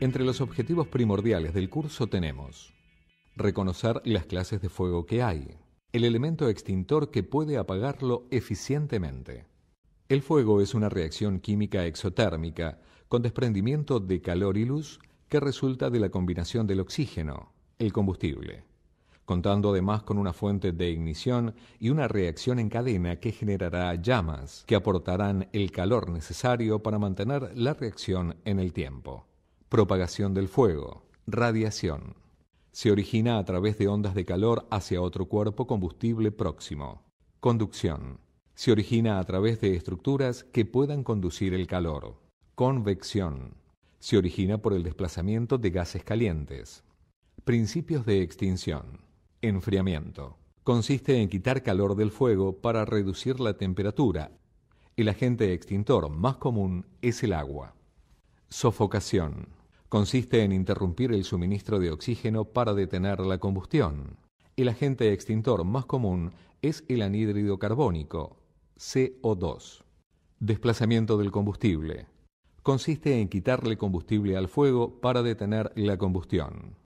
Entre los objetivos primordiales del curso tenemos reconocer las clases de fuego que hay, el elemento extintor que puede apagarlo eficientemente. El fuego es una reacción química exotérmica con desprendimiento de calor y luz que resulta de la combinación del oxígeno, el combustible, contando además con una fuente de ignición y una reacción en cadena que generará llamas, que aportarán el calor necesario para mantener la reacción en el tiempo. Propagación del fuego, radiación. Se origina a través de ondas de calor hacia otro cuerpo combustible próximo. Conducción. Se origina a través de estructuras que puedan conducir el calor. Convección. Se origina por el desplazamiento de gases calientes. Principios de extinción. Enfriamiento. Consiste en quitar calor del fuego para reducir la temperatura. El agente extintor más común es el agua. Sofocación. Consiste en interrumpir el suministro de oxígeno para detener la combustión. El agente extintor más común es el anhídrido carbónico, CO2. Desplazamiento del combustible. Consiste en quitarle combustible al fuego para detener la combustión.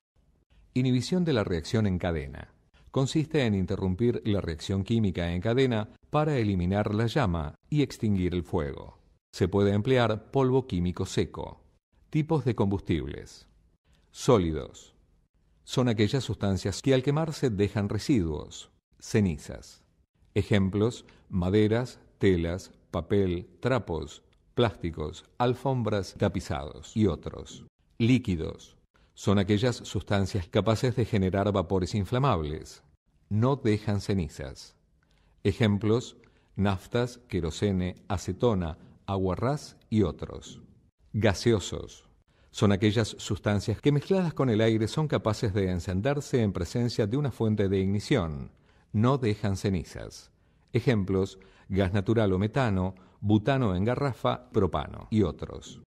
Inhibición de la reacción en cadena. Consiste en interrumpir la reacción química en cadena para eliminar la llama y extinguir el fuego. Se puede emplear polvo químico seco. Tipos de combustibles. Sólidos. Son aquellas sustancias que al quemarse dejan residuos, cenizas. Ejemplos, maderas, telas, papel, trapos, plásticos, alfombras, tapizados y otros. Líquidos. Son aquellas sustancias capaces de generar vapores inflamables. No dejan cenizas. Ejemplos, naftas, querosene, acetona, aguarrás y otros. Gaseosos. Son aquellas sustancias que mezcladas con el aire son capaces de encenderse en presencia de una fuente de ignición. No dejan cenizas. Ejemplos, gas natural o metano, butano en garrafa, propano y otros.